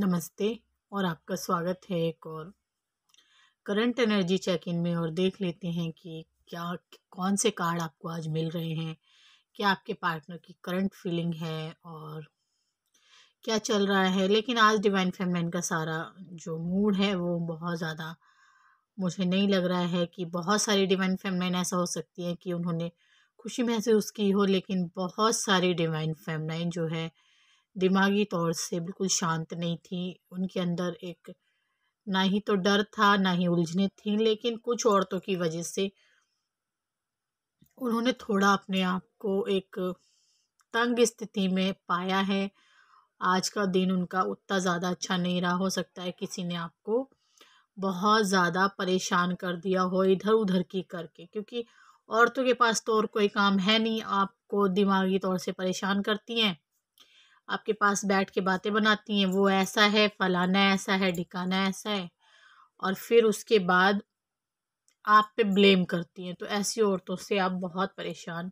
नमस्ते और आपका स्वागत है एक और करंट एनर्जी चेक इन में और देख लेते हैं कि क्या कौन से कार्ड आपको आज मिल रहे हैं क्या आपके पार्टनर की करंट फीलिंग है और क्या चल रहा है लेकिन आज डिवाइन फेमलाइन का सारा जो मूड है वो बहुत ज़्यादा मुझे नहीं लग रहा है कि बहुत सारी डिवाइन फेमलाइन ऐसा हो सकती है कि उन्होंने खुशी महसूस की हो लेकिन बहुत सारी डिवाइन फेमलाइन जो है दिमागी तौर से बिल्कुल शांत नहीं थी उनके अंदर एक ना ही तो डर था ना ही उलझने थी लेकिन कुछ औरतों की वजह से उन्होंने थोड़ा अपने आप को एक तंग स्थिति में पाया है आज का दिन उनका उतना ज़्यादा अच्छा नहीं रहा हो सकता है किसी ने आपको बहुत ज़्यादा परेशान कर दिया हो इधर उधर की करके क्योंकि औरतों के पास तो और कोई काम है नहीं आपको दिमागी तौर से परेशान करती हैं आपके पास बैठ के बातें बनाती हैं वो ऐसा है फलाना ऐसा है ढिकाना ऐसा है और फिर उसके बाद आप पे ब्लेम करती हैं तो ऐसी औरतों से आप बहुत परेशान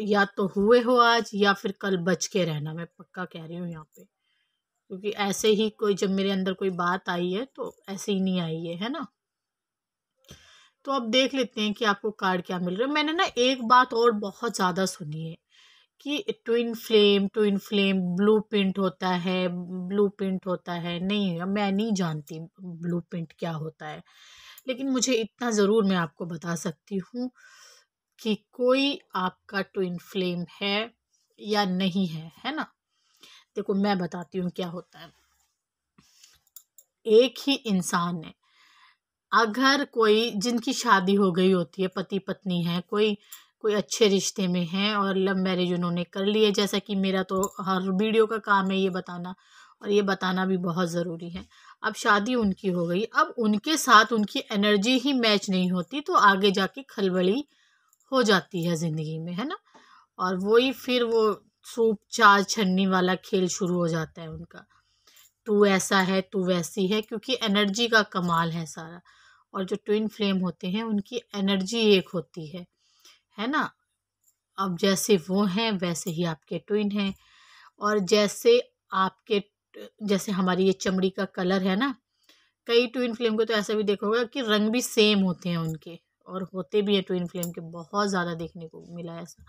या तो हुए हो आज या फिर कल बच के रहना मैं पक्का कह रही हूँ यहाँ पे क्योंकि ऐसे ही कोई जब मेरे अंदर कोई बात आई है तो ऐसे ही नहीं आई है है ना तो अब देख लेते हैं कि आपको कार्ड क्या मिल रहा है मैंने ना एक बात और बहुत ज़्यादा सुनी है कि twin flame twin flame blueprint होता है ब्लू प्रिंट होता है नहीं मैं नहीं जानती ब्लू प्रिंट क्या होता है लेकिन मुझे इतना ज़रूर मैं आपको बता सकती हूँ कि कोई आपका ट्विन फ्लेम है या नहीं है है ना देखो मैं बताती हूँ क्या होता है एक ही इंसान है अगर कोई जिनकी शादी हो गई होती है पति पत्नी है कोई कोई अच्छे रिश्ते में हैं और लव मैरिज उन्होंने कर ली है जैसा कि मेरा तो हर वीडियो का काम है ये बताना और ये बताना भी बहुत ज़रूरी है अब शादी उनकी हो गई अब उनके साथ उनकी एनर्जी ही मैच नहीं होती तो आगे जाके खलबली हो जाती है ज़िंदगी में है ना और वही फिर वो सूप चार छन्नी वाला खेल शुरू हो जाता है उनका तू ऐसा है तू वैसी है क्योंकि एनर्जी का कमाल है सारा और जो ट्विन फ्लेम होते हैं उनकी एनर्जी एक होती है है ना अब जैसे वो हैं वैसे ही आपके ट्विन हैं और जैसे आपके जैसे हमारी ये चमड़ी का कलर है ना कई ट्विन फ्लेम को तो ऐसा भी देखोगे कि रंग भी सेम होते हैं उनके और होते भी हैं ट्विन फ्लेम के बहुत ज़्यादा देखने को मिला है ऐसा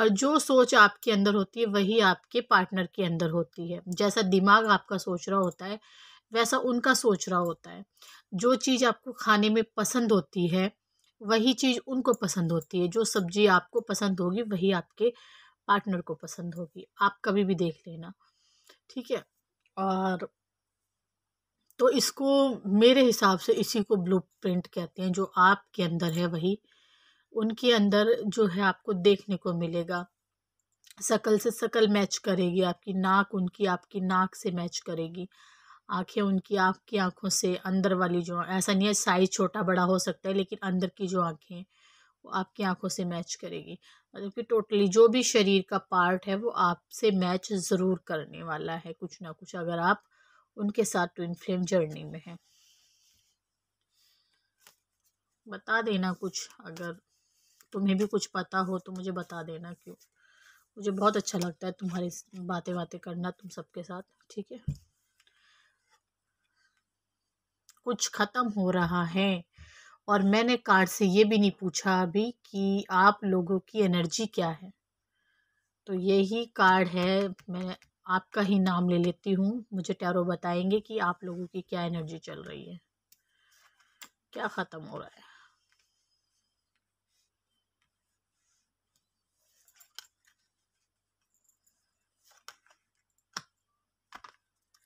और जो सोच आपके अंदर होती है वही आपके पार्टनर के अंदर होती है जैसा दिमाग आपका सोच रहा होता है वैसा उनका सोच रहा होता है जो चीज़ आपको खाने में पसंद होती है वही चीज़ उनको पसंद होती है जो सब्जी आपको पसंद होगी वही आपके पार्टनर को पसंद होगी आप कभी भी देख लेना ठीक है और तो इसको मेरे हिसाब से इसी को ब्लू प्रिंट कहते हैं जो आपके अंदर है वही उनके अंदर जो है आपको देखने को मिलेगा सकल से सकल मैच करेगी आपकी नाक उनकी आपकी नाक से मैच करेगी आंखें उनकी आपकी आंखों से अंदर वाली जो ऐसा नहीं है साइज़ छोटा बड़ा हो सकता है लेकिन अंदर की जो आंखें वो आपकी आंखों से मैच करेगी मतलब कि टोटली जो भी शरीर का पार्ट है वो आपसे मैच ज़रूर करने वाला है कुछ ना कुछ अगर आप उनके साथ ट्विन फ्लेम जर्नी में हैं बता देना कुछ अगर तुम्हें भी कुछ पता हो तो मुझे बता देना क्यों मुझे बहुत अच्छा लगता है तुम्हारी बातें बातें करना तुम सबके साथ ठीक है कुछ ख़त्म हो रहा है और मैंने कार्ड से ये भी नहीं पूछा अभी कि आप लोगों की एनर्जी क्या है तो यही कार्ड है मैं आपका ही नाम ले लेती हूँ मुझे टैरो बताएंगे कि आप लोगों की क्या एनर्जी चल रही है क्या ख़त्म हो रहा है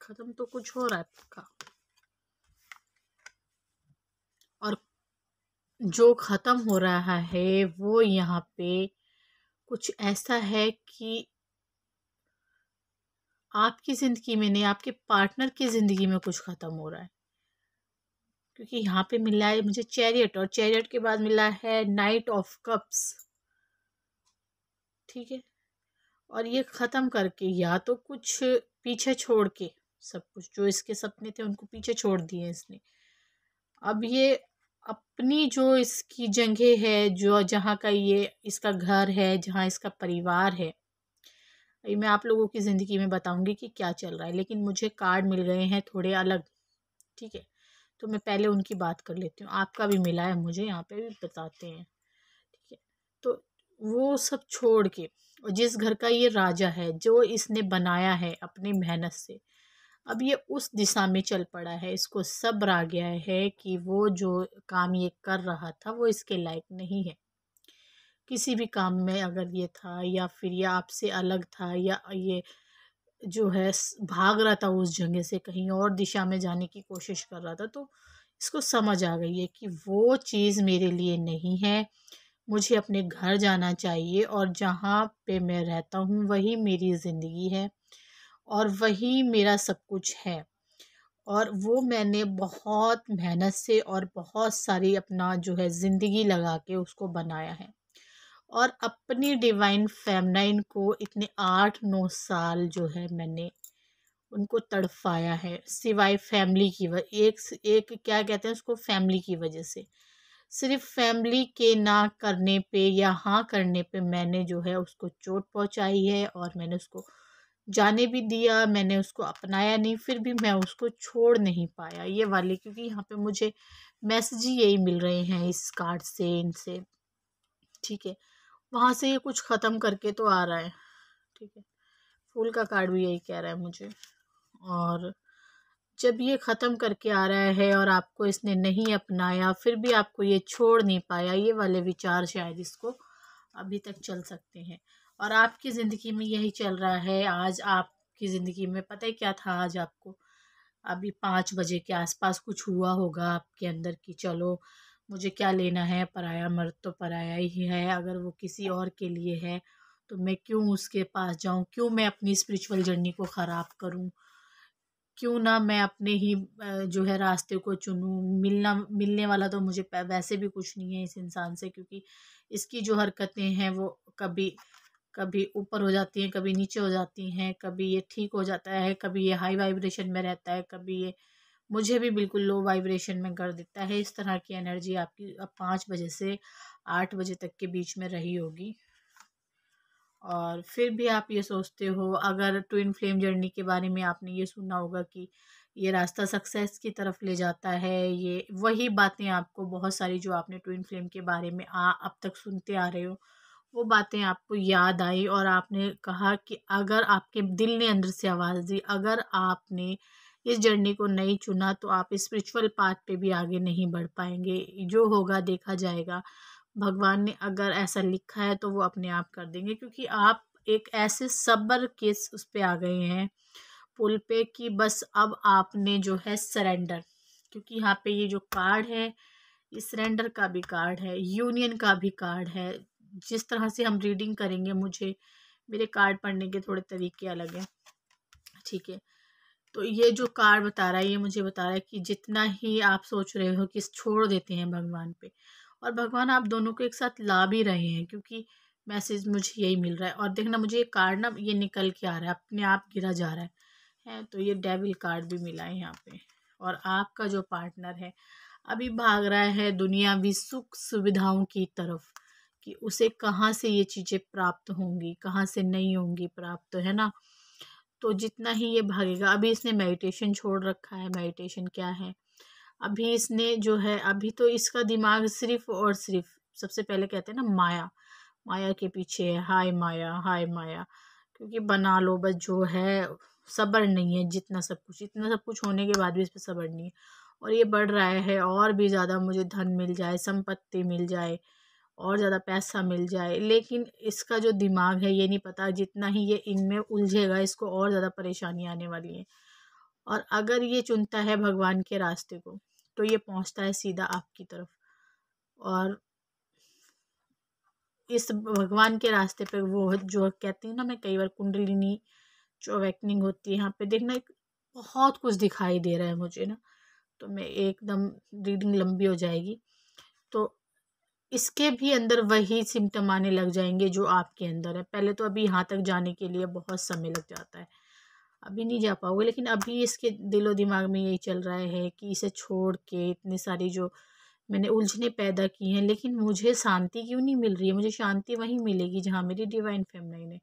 ख़त्म तो कुछ हो रहा है आपका जो ख़त्म हो रहा है वो यहाँ पे कुछ ऐसा है कि आपकी ज़िंदगी में नहीं आपके पार्टनर की ज़िंदगी में कुछ ख़त्म हो रहा है क्योंकि यहाँ पे मिला है मुझे चैरियट और चैरियट के बाद मिला है नाइट ऑफ कप्स ठीक है और ये ख़त्म करके या तो कुछ पीछे छोड़ के सब कुछ जो इसके सपने थे उनको पीछे छोड़ दिए इसने अब ये अपनी जो इसकी जगह है जो जहाँ का ये इसका घर है जहाँ इसका परिवार है ये मैं आप लोगों की ज़िंदगी में बताऊंगी कि क्या चल रहा है लेकिन मुझे कार्ड मिल गए हैं थोड़े अलग ठीक है तो मैं पहले उनकी बात कर लेती हूँ आपका भी मिला है मुझे यहाँ पे भी बताते हैं ठीक है तो वो सब छोड़ के और जिस घर का ये राजा है जो इसने बनाया है अपनी मेहनत से अब ये उस दिशा में चल पड़ा है इसको सब्र आ गया है कि वो जो काम ये कर रहा था वो इसके लायक नहीं है किसी भी काम में अगर ये था या फिर ये आपसे अलग था या ये जो है भाग रहा था उस जगह से कहीं और दिशा में जाने की कोशिश कर रहा था तो इसको समझ आ गई है कि वो चीज़ मेरे लिए नहीं है मुझे अपने घर जाना चाहिए और जहाँ पे मैं रहता हूँ वही मेरी ज़िंदगी है और वही मेरा सब कुछ है और वो मैंने बहुत मेहनत से और बहुत सारी अपना जो है ज़िंदगी लगा के उसको बनाया है और अपनी डिवाइन फैमलाइन को इतने आठ नौ साल जो है मैंने उनको तड़फाया है सिवाय फैमिली की वजह एक एक क्या कहते हैं उसको फैमिली की वजह से सिर्फ फैमिली के ना करने पे या हाँ करने पे मैंने जो है उसको चोट पहुंचाई है और मैंने उसको जाने भी दिया मैंने उसको अपनाया नहीं फिर भी मैं उसको छोड़ नहीं पाया ये वाले क्योंकि यहाँ पे मुझे मैसेज ही यही मिल रहे हैं इस कार्ड से इनसे ठीक है वहाँ से ये कुछ ख़त्म करके तो आ रहा है ठीक है फूल का कार्ड भी यही कह रहा है मुझे और जब ये ख़त्म करके आ रहा है और आपको इसने नहीं अपनाया फिर भी आपको ये छोड़ नहीं पाया ये वाले विचार शायद इसको अभी तक चल सकते हैं और आपकी ज़िंदगी में यही चल रहा है आज आपकी ज़िंदगी में पता ही क्या था आज आपको अभी पाँच बजे के आसपास कुछ हुआ होगा आपके अंदर कि चलो मुझे क्या लेना है पराया मर्द तो पराया ही है अगर वो किसी और के लिए है तो मैं क्यों उसके पास जाऊं क्यों मैं अपनी स्पिरिचुअल जर्नी को ख़राब करूं क्यों ना मैं अपने ही जो है रास्ते को चुनूं मिलना मिलने वाला तो मुझे वैसे भी कुछ नहीं है इस इंसान से क्योंकि इसकी जो हरकतें हैं वो कभी कभी ऊपर हो जाती हैं कभी नीचे हो जाती हैं कभी ये ठीक हो जाता है कभी ये हाई वाइब्रेशन में रहता है कभी ये मुझे भी बिल्कुल लो वाइब्रेशन में कर देता है इस तरह की एनर्जी आपकी अब पाँच बजे से आठ बजे तक के बीच में रही होगी और फिर भी आप ये सोचते हो अगर ट्विन फ्लेम जर्नी के बारे में आपने ये सुना होगा कि ये रास्ता सक्सेस की तरफ ले जाता है ये वही बातें आपको बहुत सारी जो आपने ट्विन फ्लेम के बारे में आ अब तक सुनते आ रहे हो वो बातें आपको याद आई और आपने कहा कि अगर आपके दिल ने अंदर से आवाज़ दी अगर आपने इस जर्नी को नहीं चुना तो आप स्पिरिचुअल पाथ पे भी आगे नहीं बढ़ पाएंगे जो होगा देखा जाएगा भगवान ने अगर ऐसा लिखा है तो वो अपने आप कर देंगे क्योंकि आप एक ऐसे सब्र के उस पर आ गए हैं पुल पे कि बस अब आपने जो है सरेंडर क्योंकि यहाँ पे ये जो कार्ड है ये सरेंडर का भी कार्ड है यूनियन का भी कार्ड है जिस तरह से हम रीडिंग करेंगे मुझे मेरे कार्ड पढ़ने के थोड़े तरीके अलग हैं ठीक है तो ये जो कार्ड बता रहा है ये मुझे बता रहा है कि जितना ही आप सोच रहे हो कि छोड़ देते हैं भगवान पे और भगवान आप दोनों को एक साथ ला भी रहे हैं क्योंकि मैसेज मुझे यही मिल रहा है और देखना मुझे ये कार्ड ना ये निकल के आ रहा है अपने आप गिरा जा रहा है हैं तो ये डेविल कार्ड भी मिला है यहाँ पे और आपका जो पार्टनर है अभी भाग रहा है दुनियावी सुख सुविधाओं की तरफ कि उसे कहाँ से ये चीज़ें प्राप्त होंगी कहाँ से नहीं होंगी प्राप्त है ना तो जितना ही ये भागेगा अभी इसने मेडिटेशन छोड़ रखा है मेडिटेशन क्या है अभी इसने जो है अभी तो इसका दिमाग सिर्फ और सिर्फ सबसे पहले कहते हैं ना माया माया के पीछे है हाय माया हाय माया क्योंकि बना लो बस जो है सब्र नहीं है जितना सब कुछ इतना सब कुछ होने के बाद भी इस पर सब्र नहीं है और ये बढ़ रहा है और भी ज़्यादा मुझे धन मिल जाए संपत्ति मिल जाए और ज़्यादा पैसा मिल जाए लेकिन इसका जो दिमाग है ये नहीं पता जितना ही ये इनमें उलझेगा इसको और ज़्यादा परेशानी आने वाली है और अगर ये चुनता है भगवान के रास्ते को तो ये पहुँचता है सीधा आपकी तरफ और इस भगवान के रास्ते पे वो जो कहती हूँ ना मैं कई बार कुंडलिनी जो अवेकनिंग होती है यहाँ पे देखना एक बहुत कुछ दिखाई दे रहा है मुझे ना तो मैं एकदम रीडिंग लंबी हो जाएगी तो इसके भी अंदर वही सिम्टम आने लग जाएंगे जो आपके अंदर है पहले तो अभी यहाँ तक जाने के लिए बहुत समय लग जाता है अभी नहीं जा पाओगे लेकिन अभी इसके दिलो दिमाग में यही चल रहा है कि इसे छोड़ के इतनी सारी जो मैंने उलझने पैदा की हैं लेकिन मुझे शांति क्यों नहीं मिल रही है मुझे शांति वहीं मिलेगी जहाँ मेरी डिवाइन फेमलाइन है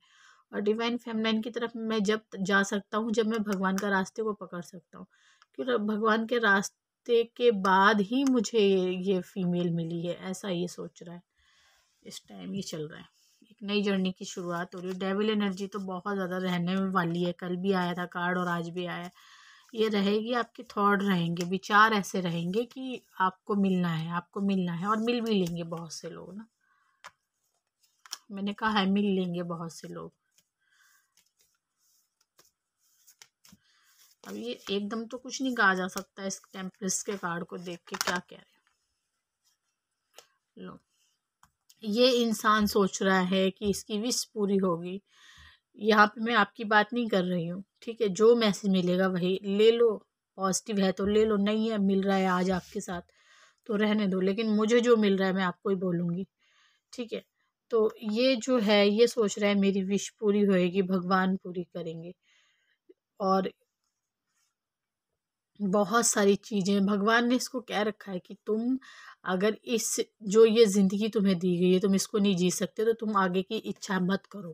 और डिवाइन फेमलाइन की तरफ मैं जब जा सकता हूँ जब मैं भगवान का रास्ते को पकड़ सकता हूँ क्यों भगवान के रास्ते हफ्ते के बाद ही मुझे ये ये फीमेल मिली है ऐसा ये सोच रहा है इस टाइम ये चल रहा है एक नई जर्नी की शुरुआत हो रही है डेविल एनर्जी तो बहुत ज़्यादा रहने वाली है कल भी आया था कार्ड और आज भी आया ये रहेगी आपके थॉट रहेंगे विचार ऐसे रहेंगे कि आपको मिलना है आपको मिलना है और मिल भी लेंगे बहुत से लोग ना मैंने कहा है मिल लेंगे बहुत से लोग अब ये एकदम तो कुछ नहीं कहा जा सकता इस टेम्पल्स के कार्ड को देख के क्या कह रहे लो ये इंसान सोच रहा है कि इसकी विश पूरी होगी यहाँ पे मैं आपकी बात नहीं कर रही हूँ ठीक है जो मैसेज मिलेगा वही ले लो पॉजिटिव है तो ले लो नहीं है मिल रहा है आज आपके साथ तो रहने दो लेकिन मुझे जो मिल रहा है मैं आपको ही बोलूँगी ठीक है तो ये जो है ये सोच रहा है मेरी विश पूरी होएगी भगवान पूरी करेंगे और बहुत सारी चीज़ें भगवान ने इसको कह रखा है कि तुम अगर इस जो ये ज़िंदगी तुम्हें दी गई है तुम इसको नहीं जी सकते तो तुम आगे की इच्छा मत करो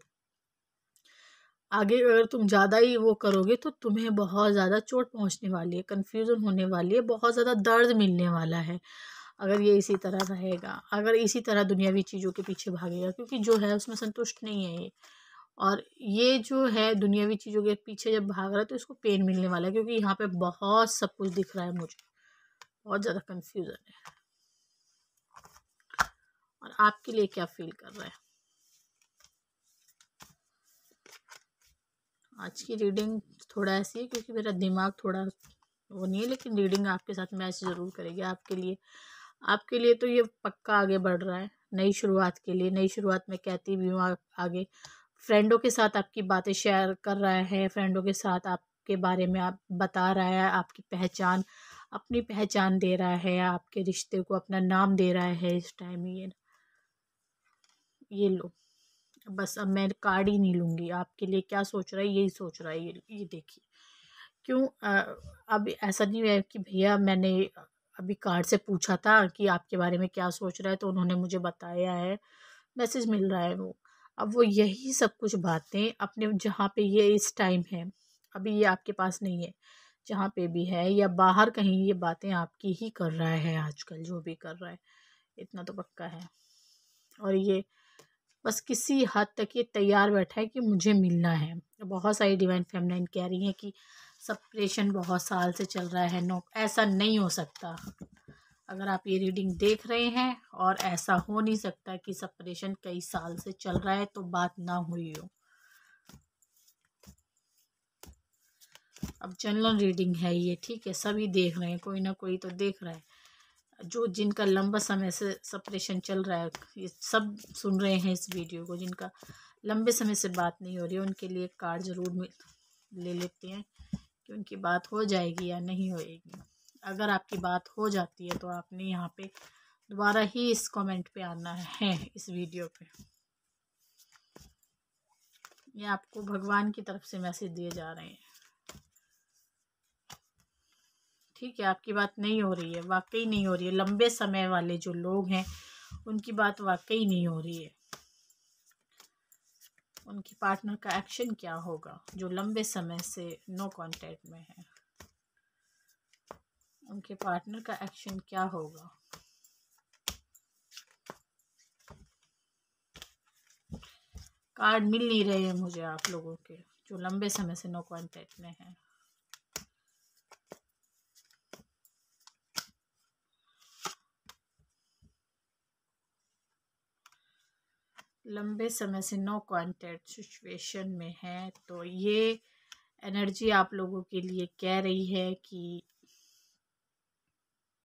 आगे अगर तुम ज़्यादा ही वो करोगे तो तुम्हें बहुत ज़्यादा चोट पहुंचने वाली है कन्फ्यूज़न होने वाली है बहुत ज़्यादा दर्द मिलने वाला है अगर ये इसी तरह रहेगा अगर इसी तरह दुनियावी चीज़ों के पीछे भागेगा क्योंकि जो है उसमें संतुष्ट नहीं है ये और ये जो है दुनियावी चीज़ों के पीछे जब भाग रहा है तो इसको पेन मिलने वाला है क्योंकि यहाँ पे बहुत सब कुछ दिख रहा है मुझे बहुत ज़्यादा कन्फ्यूज़न है और आपके लिए क्या फील कर रहा है आज की रीडिंग थोड़ा ऐसी है क्योंकि मेरा दिमाग थोड़ा वो नहीं है लेकिन रीडिंग आपके साथ मैच ज़रूर करेगी आपके लिए आपके लिए तो ये पक्का आगे बढ़ रहा है नई शुरुआत के लिए नई शुरुआत में कहती भी हूँ आगे फ्रेंडों के साथ आपकी बातें शेयर कर रहा है फ्रेंडों के साथ आपके बारे में आप बता रहा है आपकी पहचान अपनी पहचान दे रहा है आपके रिश्ते को अपना नाम दे रहा है इस टाइम ये ये लो बस अब मैं कार्ड ही नहीं लूँगी आपके लिए क्या सोच रहा है यही सोच रहा है ये ये देखिए क्यों अब ऐसा नहीं है कि भैया मैंने अभी कार्ड से पूछा था कि आपके बारे में क्या सोच रहा है तो उन्होंने मुझे बताया है मैसेज मिल रहा है वो अब वो यही सब कुछ बातें अपने जहाँ पे ये इस टाइम है अभी ये आपके पास नहीं है जहाँ पे भी है या बाहर कहीं ये बातें आपकी ही कर रहा है आजकल जो भी कर रहा है इतना तो पक्का है और ये बस किसी हद तक ये तैयार बैठा है कि मुझे मिलना है बहुत सारी डिवाइन फेमलाइन कह रही हैं कि सपरेशन बहुत साल से चल रहा है नो ऐसा नहीं हो सकता अगर आप ये रीडिंग देख रहे हैं और ऐसा हो नहीं सकता कि सेपरेशन कई साल से चल रहा है तो बात ना हुई हो अब जनरल रीडिंग है ये ठीक है सभी देख रहे हैं कोई ना कोई तो देख रहा है जो जिनका लंबा समय से सेपरेशन चल रहा है ये सब सुन रहे हैं इस वीडियो को जिनका लंबे समय से बात नहीं हो रही है उनके लिए कार्ड ज़रूर ले लेते हैं कि उनकी बात हो जाएगी या नहीं होएगी अगर आपकी बात हो जाती है तो आपने यहाँ पे दोबारा ही इस कमेंट पे आना है इस वीडियो पे ये आपको भगवान की तरफ से मैसेज दिए जा रहे हैं ठीक है आपकी बात नहीं हो रही है वाकई नहीं हो रही है लंबे समय वाले जो लोग हैं उनकी बात वाकई नहीं हो रही है उनकी पार्टनर का एक्शन क्या होगा जो लंबे समय से नो कांटेक्ट में है उनके पार्टनर का एक्शन क्या होगा कार्ड मिल नहीं रहे हैं मुझे आप लोगों के जो लंबे समय से नो कॉन्टेक्ट में हैं लंबे समय से नो कॉन्टेक्ट सिचुएशन में है तो ये एनर्जी आप लोगों के लिए कह रही है कि